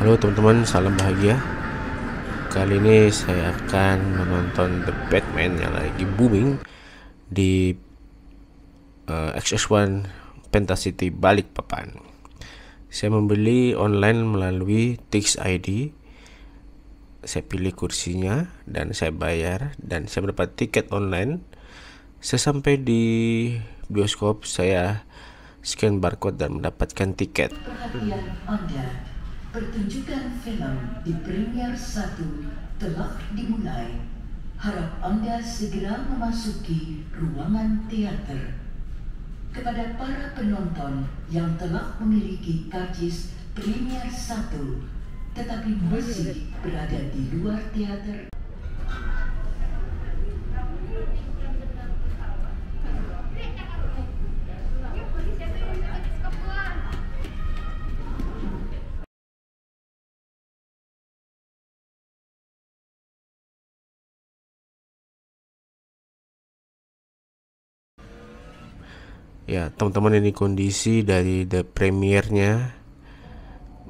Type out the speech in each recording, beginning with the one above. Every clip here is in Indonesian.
Halo teman-teman, salam bahagia. Kali ini saya akan menonton The Batman yang lagi booming di uh, eh, xs 1 Pentacity Balikpapan. Saya membeli online melalui Tix ID. Saya pilih kursinya dan saya bayar dan saya mendapat tiket online. Saya sampai di bioskop, saya scan barcode dan mendapatkan tiket. Perhatian Anda Pertunjukan film di Premier 1 telah dimulai. Harap Anda segera memasuki ruangan teater. Kepada para penonton yang telah memiliki karcis Premier 1 tetapi masih berada di luar teater, ya teman-teman ini kondisi dari the premiernya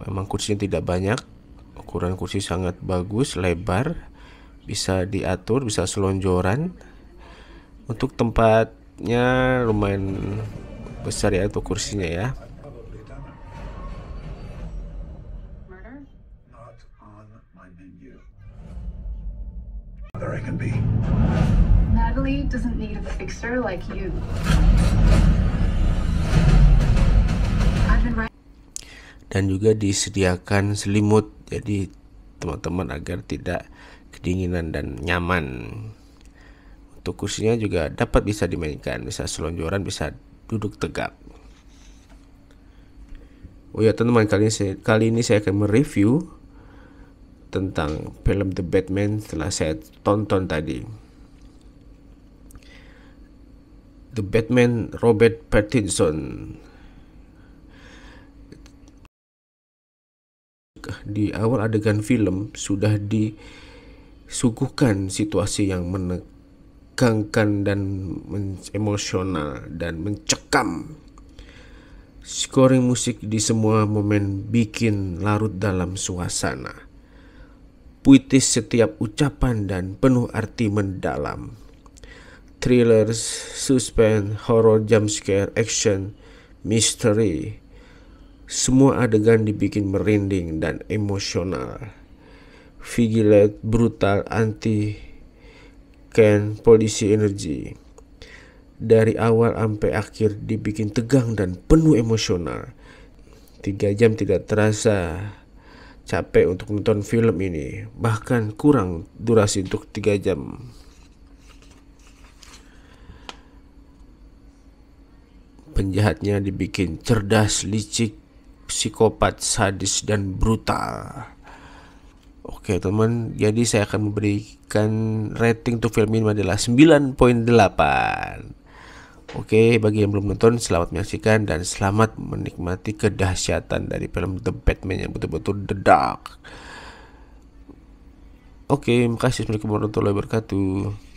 memang kursinya tidak banyak ukuran kursi sangat bagus lebar bisa diatur bisa selonjoran untuk tempatnya lumayan besar ya untuk kursinya ya Natalie doesn't need a fixer like you. dan juga disediakan selimut jadi teman-teman agar tidak kedinginan dan nyaman untuk kursinya juga dapat bisa dimainkan bisa selonjoran bisa duduk tegak oh ya teman-teman kali ini kali ini saya akan mereview tentang film The Batman setelah saya tonton tadi The Batman Robert Pattinson di awal adegan film sudah disuguhkan situasi yang menegangkan dan men emosional dan mencekam. Scoring musik di semua momen bikin larut dalam suasana. Puitis setiap ucapan dan penuh arti mendalam. Thrillers, suspense, horror, jump scare, action, mystery, semua adegan dibikin merinding dan emosional. Vigilant, brutal anti Ken polisi energi. Dari awal sampai akhir dibikin tegang dan penuh emosional. Tiga jam tidak terasa capek untuk nonton film ini. Bahkan kurang durasi untuk tiga jam. penjahatnya dibikin cerdas, licik, psikopat, sadis, dan brutal. Oke teman, jadi saya akan memberikan rating untuk film ini adalah 9.8. Oke, bagi yang belum nonton, selamat menyaksikan dan selamat menikmati kedahsyatan dari film The Batman yang betul-betul The Dark. Oke, makasih. Assalamualaikum warahmatullahi wabarakatuh.